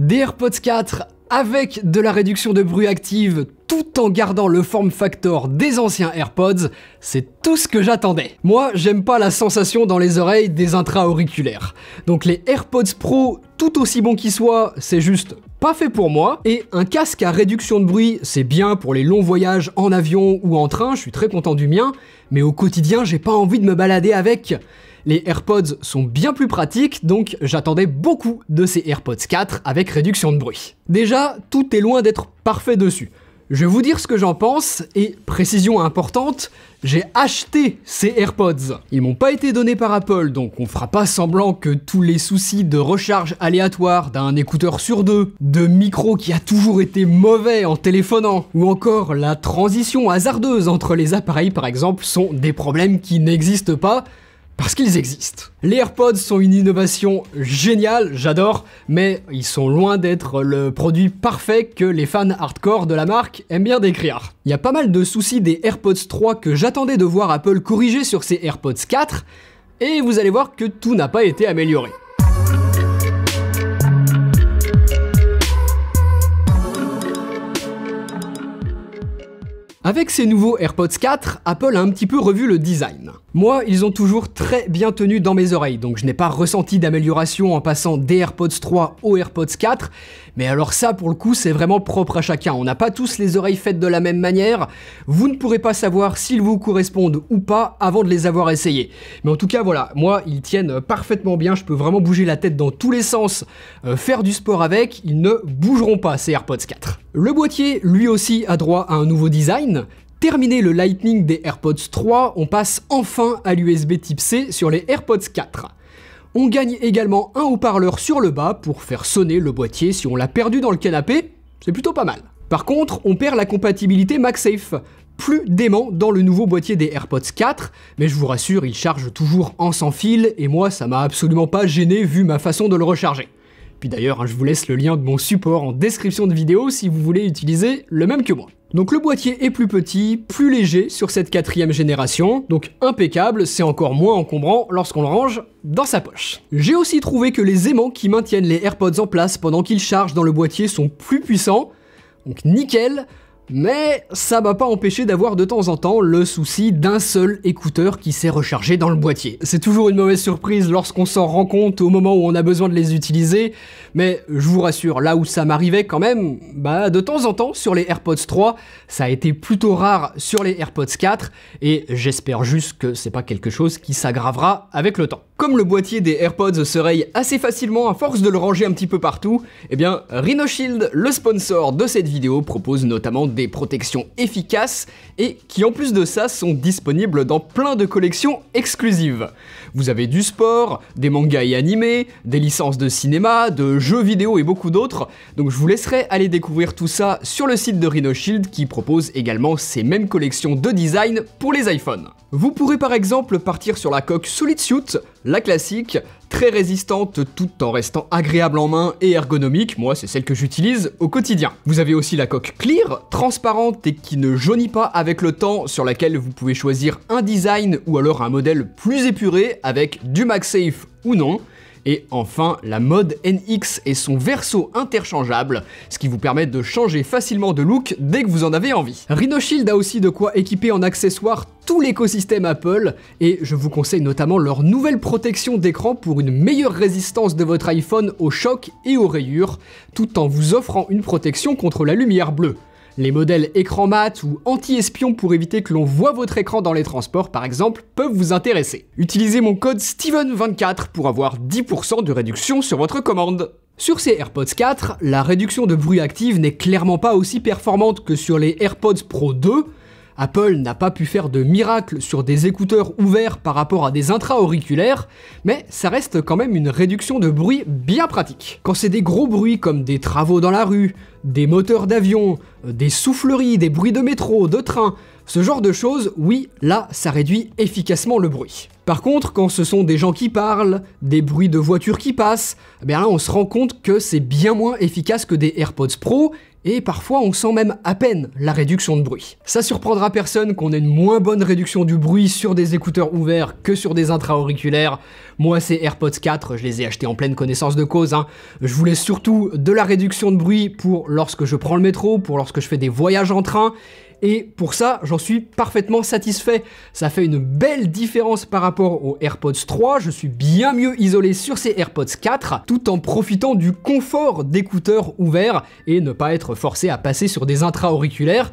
Des AirPods 4 avec de la réduction de bruit active tout en gardant le form factor des anciens AirPods, c'est tout ce que j'attendais. Moi, j'aime pas la sensation dans les oreilles des intra-auriculaires. Donc les AirPods Pro, tout aussi bons qu'ils soient, c'est juste pas fait pour moi. Et un casque à réduction de bruit, c'est bien pour les longs voyages en avion ou en train, je suis très content du mien, mais au quotidien, j'ai pas envie de me balader avec. Les AirPods sont bien plus pratiques, donc j'attendais beaucoup de ces AirPods 4 avec réduction de bruit. Déjà, tout est loin d'être parfait dessus. Je vais vous dire ce que j'en pense, et précision importante, j'ai acheté ces AirPods. Ils m'ont pas été donnés par Apple, donc on fera pas semblant que tous les soucis de recharge aléatoire d'un écouteur sur deux, de micro qui a toujours été mauvais en téléphonant, ou encore la transition hasardeuse entre les appareils par exemple sont des problèmes qui n'existent pas parce qu'ils existent. Les AirPods sont une innovation géniale, j'adore, mais ils sont loin d'être le produit parfait que les fans hardcore de la marque aiment bien décrire. Il y a pas mal de soucis des AirPods 3 que j'attendais de voir Apple corriger sur ses AirPods 4, et vous allez voir que tout n'a pas été amélioré. Avec ces nouveaux AirPods 4, Apple a un petit peu revu le design. Moi, ils ont toujours très bien tenu dans mes oreilles, donc je n'ai pas ressenti d'amélioration en passant des AirPods 3 aux AirPods 4, mais alors ça, pour le coup, c'est vraiment propre à chacun, on n'a pas tous les oreilles faites de la même manière, vous ne pourrez pas savoir s'ils vous correspondent ou pas avant de les avoir essayés. Mais en tout cas, voilà, moi, ils tiennent parfaitement bien, je peux vraiment bouger la tête dans tous les sens, euh, faire du sport avec, ils ne bougeront pas ces AirPods 4. Le boîtier, lui aussi, a droit à un nouveau design, Terminé le Lightning des AirPods 3, on passe enfin à l'USB type C sur les AirPods 4. On gagne également un haut-parleur sur le bas pour faire sonner le boîtier si on l'a perdu dans le canapé, c'est plutôt pas mal. Par contre, on perd la compatibilité MagSafe, plus dément dans le nouveau boîtier des AirPods 4, mais je vous rassure, il charge toujours en sans fil et moi ça m'a absolument pas gêné vu ma façon de le recharger. Puis d'ailleurs, hein, je vous laisse le lien de mon support en description de vidéo si vous voulez utiliser le même que moi. Donc le boîtier est plus petit, plus léger sur cette quatrième génération, donc impeccable, c'est encore moins encombrant lorsqu'on le range dans sa poche. J'ai aussi trouvé que les aimants qui maintiennent les AirPods en place pendant qu'ils chargent dans le boîtier sont plus puissants, donc nickel, mais ça m'a pas empêché d'avoir de temps en temps le souci d'un seul écouteur qui s'est rechargé dans le boîtier. C'est toujours une mauvaise surprise lorsqu'on s'en rend compte au moment où on a besoin de les utiliser, mais je vous rassure, là où ça m'arrivait quand même, bah de temps en temps sur les AirPods 3, ça a été plutôt rare sur les AirPods 4, et j'espère juste que c'est pas quelque chose qui s'aggravera avec le temps. Comme le boîtier des AirPods se raye assez facilement à force de le ranger un petit peu partout, eh bien RhinoShield, le sponsor de cette vidéo, propose notamment des protections efficaces et qui en plus de ça sont disponibles dans plein de collections exclusives. Vous avez du sport, des mangas et animés, des licences de cinéma, de jeux vidéo et beaucoup d'autres, donc je vous laisserai aller découvrir tout ça sur le site de RhinoShield qui propose également ces mêmes collections de design pour les iPhones. Vous pourrez par exemple partir sur la coque Solid Suit, la classique, très résistante tout en restant agréable en main et ergonomique, moi c'est celle que j'utilise au quotidien. Vous avez aussi la coque Clear, transparente et qui ne jaunit pas avec le temps, sur laquelle vous pouvez choisir un design ou alors un modèle plus épuré avec du MagSafe ou non. Et enfin, la mode NX et son verso interchangeable, ce qui vous permet de changer facilement de look dès que vous en avez envie. RhinoShield a aussi de quoi équiper en accessoires tout l'écosystème Apple, et je vous conseille notamment leur nouvelle protection d'écran pour une meilleure résistance de votre iPhone aux chocs et aux rayures, tout en vous offrant une protection contre la lumière bleue. Les modèles écran mat ou anti-espion pour éviter que l'on voit votre écran dans les transports par exemple peuvent vous intéresser. Utilisez mon code STEVEN24 pour avoir 10% de réduction sur votre commande. Sur ces AirPods 4, la réduction de bruit active n'est clairement pas aussi performante que sur les AirPods Pro 2, Apple n'a pas pu faire de miracle sur des écouteurs ouverts par rapport à des intra-auriculaires, mais ça reste quand même une réduction de bruit bien pratique. Quand c'est des gros bruits comme des travaux dans la rue, des moteurs d'avion, euh, des souffleries, des bruits de métro, de train, ce genre de choses, oui, là, ça réduit efficacement le bruit. Par contre, quand ce sont des gens qui parlent, des bruits de voitures qui passent, eh là, on se rend compte que c'est bien moins efficace que des AirPods Pro et parfois on sent même à peine la réduction de bruit. Ça surprendra personne qu'on ait une moins bonne réduction du bruit sur des écouteurs ouverts que sur des intra-auriculaires. Moi ces AirPods 4, je les ai achetés en pleine connaissance de cause. Hein. Je voulais surtout de la réduction de bruit pour lorsque je prends le métro, pour lorsque je fais des voyages en train, et pour ça, j'en suis parfaitement satisfait. Ça fait une belle différence par rapport aux AirPods 3, je suis bien mieux isolé sur ces AirPods 4, tout en profitant du confort d'écouteurs ouverts et ne pas être forcé à passer sur des intra-auriculaires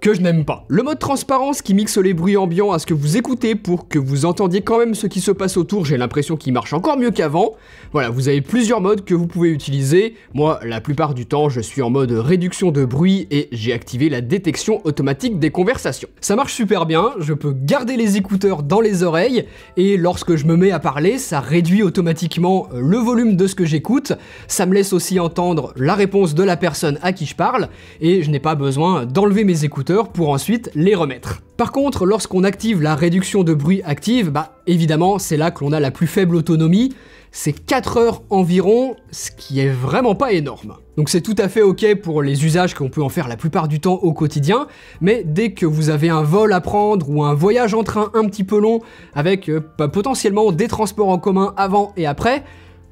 que je n'aime pas. Le mode transparence qui mixe les bruits ambiants à ce que vous écoutez pour que vous entendiez quand même ce qui se passe autour, j'ai l'impression qu'il marche encore mieux qu'avant. Voilà, vous avez plusieurs modes que vous pouvez utiliser. Moi, la plupart du temps, je suis en mode réduction de bruit et j'ai activé la détection automatique des conversations. Ça marche super bien, je peux garder les écouteurs dans les oreilles et lorsque je me mets à parler, ça réduit automatiquement euh, le volume de ce que j'écoute. Ça me laisse aussi entendre la réponse de la personne à qui je parle et je n'ai pas besoin d'enlever mes écouteurs pour ensuite les remettre. Par contre, lorsqu'on active la réduction de bruit active, bah évidemment, c'est là que l'on a la plus faible autonomie, c'est 4 heures environ, ce qui est vraiment pas énorme. Donc c'est tout à fait ok pour les usages qu'on peut en faire la plupart du temps au quotidien, mais dès que vous avez un vol à prendre ou un voyage en train un petit peu long, avec euh, bah, potentiellement des transports en commun avant et après,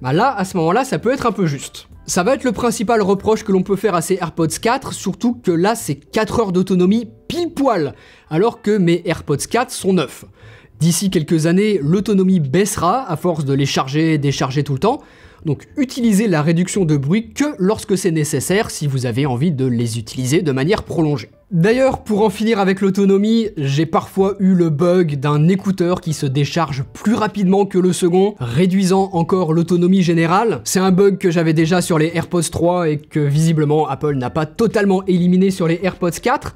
bah là, à ce moment-là, ça peut être un peu juste. Ça va être le principal reproche que l'on peut faire à ces AirPods 4, surtout que là c'est 4 heures d'autonomie pile poil, alors que mes AirPods 4 sont neufs. D'ici quelques années, l'autonomie baissera à force de les charger et décharger tout le temps, donc utilisez la réduction de bruit que lorsque c'est nécessaire si vous avez envie de les utiliser de manière prolongée. D'ailleurs, pour en finir avec l'autonomie, j'ai parfois eu le bug d'un écouteur qui se décharge plus rapidement que le second, réduisant encore l'autonomie générale. C'est un bug que j'avais déjà sur les AirPods 3 et que visiblement Apple n'a pas totalement éliminé sur les AirPods 4.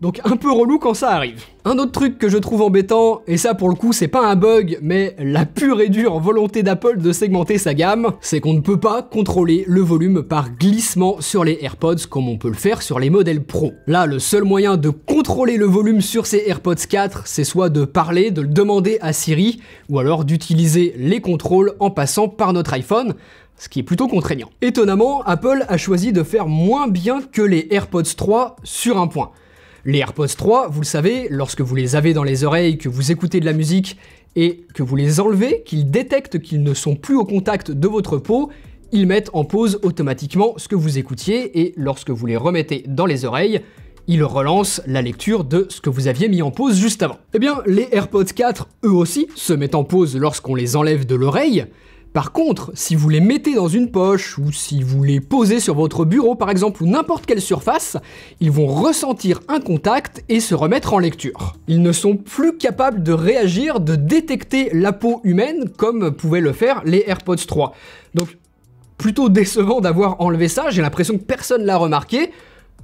Donc un peu relou quand ça arrive. Un autre truc que je trouve embêtant, et ça pour le coup c'est pas un bug, mais la pure et dure volonté d'Apple de segmenter sa gamme, c'est qu'on ne peut pas contrôler le volume par glissement sur les AirPods comme on peut le faire sur les modèles Pro. Là, le seul moyen de contrôler le volume sur ces AirPods 4, c'est soit de parler, de le demander à Siri, ou alors d'utiliser les contrôles en passant par notre iPhone, ce qui est plutôt contraignant. Étonnamment, Apple a choisi de faire moins bien que les AirPods 3 sur un point. Les AirPods 3, vous le savez, lorsque vous les avez dans les oreilles, que vous écoutez de la musique et que vous les enlevez, qu'ils détectent qu'ils ne sont plus au contact de votre peau, ils mettent en pause automatiquement ce que vous écoutiez et lorsque vous les remettez dans les oreilles, ils relancent la lecture de ce que vous aviez mis en pause juste avant. Eh bien, les AirPods 4, eux aussi, se mettent en pause lorsqu'on les enlève de l'oreille, par contre, si vous les mettez dans une poche ou si vous les posez sur votre bureau par exemple ou n'importe quelle surface, ils vont ressentir un contact et se remettre en lecture. Ils ne sont plus capables de réagir, de détecter la peau humaine comme pouvaient le faire les AirPods 3. Donc plutôt décevant d'avoir enlevé ça, j'ai l'impression que personne l'a remarqué.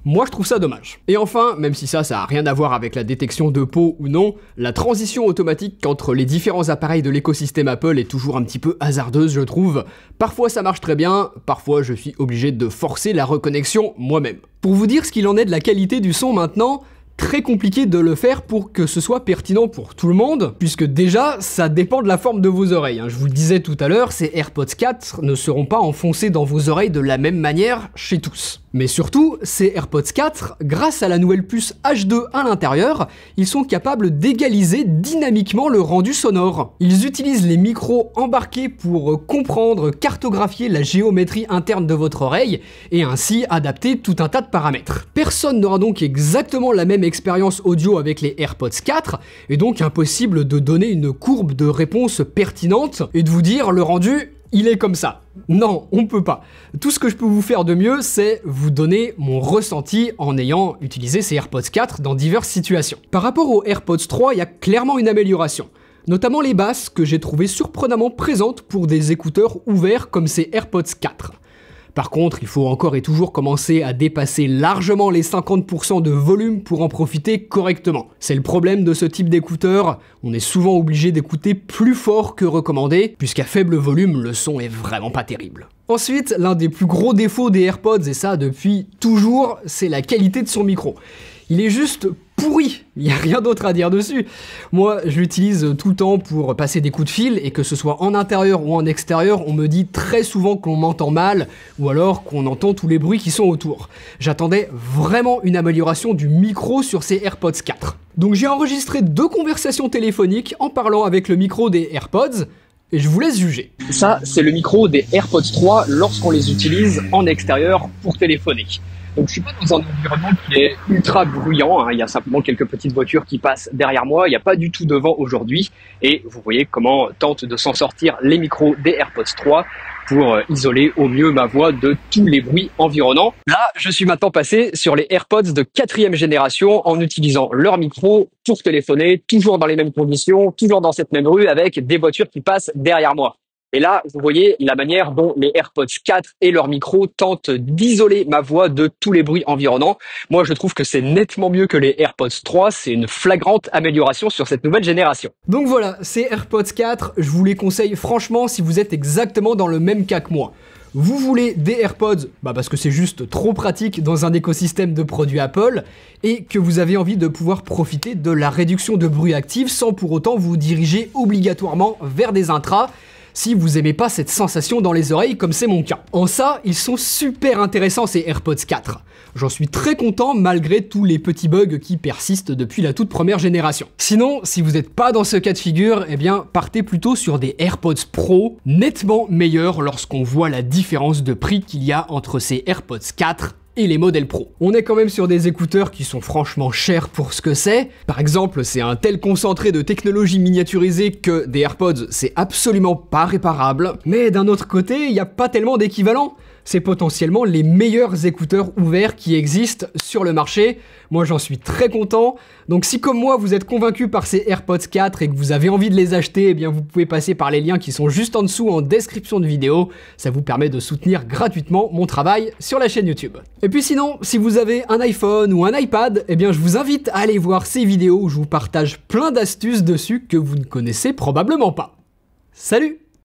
Moi je trouve ça dommage. Et enfin, même si ça ça a rien à voir avec la détection de peau ou non, la transition automatique entre les différents appareils de l'écosystème Apple est toujours un petit peu hasardeuse je trouve. Parfois ça marche très bien, parfois je suis obligé de forcer la reconnexion moi-même. Pour vous dire ce qu'il en est de la qualité du son maintenant, très compliqué de le faire pour que ce soit pertinent pour tout le monde, puisque déjà, ça dépend de la forme de vos oreilles. Hein. Je vous le disais tout à l'heure, ces AirPods 4 ne seront pas enfoncés dans vos oreilles de la même manière chez tous. Mais surtout, ces AirPods 4, grâce à la nouvelle puce H2 à l'intérieur, ils sont capables d'égaliser dynamiquement le rendu sonore. Ils utilisent les micros embarqués pour comprendre, cartographier la géométrie interne de votre oreille et ainsi adapter tout un tas de paramètres. Personne n'aura donc exactement la même expérience audio avec les AirPods 4 et donc impossible de donner une courbe de réponse pertinente et de vous dire le rendu il est comme ça. Non, on ne peut pas. Tout ce que je peux vous faire de mieux, c'est vous donner mon ressenti en ayant utilisé ces AirPods 4 dans diverses situations. Par rapport aux AirPods 3, il y a clairement une amélioration notamment les basses que j'ai trouvées surprenamment présentes pour des écouteurs ouverts comme ces AirPods 4. Par contre, il faut encore et toujours commencer à dépasser largement les 50% de volume pour en profiter correctement. C'est le problème de ce type d'écouteur, on est souvent obligé d'écouter plus fort que recommandé, puisqu'à faible volume, le son est vraiment pas terrible. Ensuite, l'un des plus gros défauts des AirPods, et ça depuis toujours, c'est la qualité de son micro. Il est juste pourri. Il n'y a rien d'autre à dire dessus. Moi, j'utilise tout le temps pour passer des coups de fil et que ce soit en intérieur ou en extérieur, on me dit très souvent qu'on m'entend mal ou alors qu'on entend tous les bruits qui sont autour. J'attendais vraiment une amélioration du micro sur ces AirPods 4. Donc j'ai enregistré deux conversations téléphoniques en parlant avec le micro des AirPods et je vous laisse juger. Ça, c'est le micro des AirPods 3 lorsqu'on les utilise en extérieur pour téléphoner. Donc je suis pas dans un environnement qui est ultra bruyant. Hein, il y a simplement quelques petites voitures qui passent derrière moi. Il n'y a pas du tout de vent aujourd'hui. Et vous voyez comment tentent de s'en sortir les micros des AirPods 3 pour euh, isoler au mieux ma voix de tous les bruits environnants. Là, je suis maintenant passé sur les AirPods de quatrième génération en utilisant leur micro pour téléphoner, toujours dans les mêmes conditions, toujours dans cette même rue avec des voitures qui passent derrière moi. Et là, vous voyez la manière dont les AirPods 4 et leur micro tentent d'isoler ma voix de tous les bruits environnants. Moi, je trouve que c'est nettement mieux que les AirPods 3. C'est une flagrante amélioration sur cette nouvelle génération. Donc voilà, ces AirPods 4, je vous les conseille franchement si vous êtes exactement dans le même cas que moi. Vous voulez des AirPods bah parce que c'est juste trop pratique dans un écosystème de produits Apple et que vous avez envie de pouvoir profiter de la réduction de bruit active sans pour autant vous diriger obligatoirement vers des intras si vous aimez pas cette sensation dans les oreilles comme c'est mon cas. En ça, ils sont super intéressants ces AirPods 4. J'en suis très content malgré tous les petits bugs qui persistent depuis la toute première génération. Sinon, si vous n'êtes pas dans ce cas de figure, eh bien partez plutôt sur des AirPods Pro nettement meilleurs lorsqu'on voit la différence de prix qu'il y a entre ces AirPods 4 et les modèles pro. On est quand même sur des écouteurs qui sont franchement chers pour ce que c'est. Par exemple, c'est un tel concentré de technologie miniaturisée que des AirPods, c'est absolument pas réparable. Mais d'un autre côté, il n'y a pas tellement d'équivalent c'est potentiellement les meilleurs écouteurs ouverts qui existent sur le marché. Moi, j'en suis très content. Donc, si comme moi, vous êtes convaincu par ces AirPods 4 et que vous avez envie de les acheter, eh bien, vous pouvez passer par les liens qui sont juste en dessous en description de vidéo. Ça vous permet de soutenir gratuitement mon travail sur la chaîne YouTube. Et puis sinon, si vous avez un iPhone ou un iPad, eh bien, je vous invite à aller voir ces vidéos où je vous partage plein d'astuces dessus que vous ne connaissez probablement pas. Salut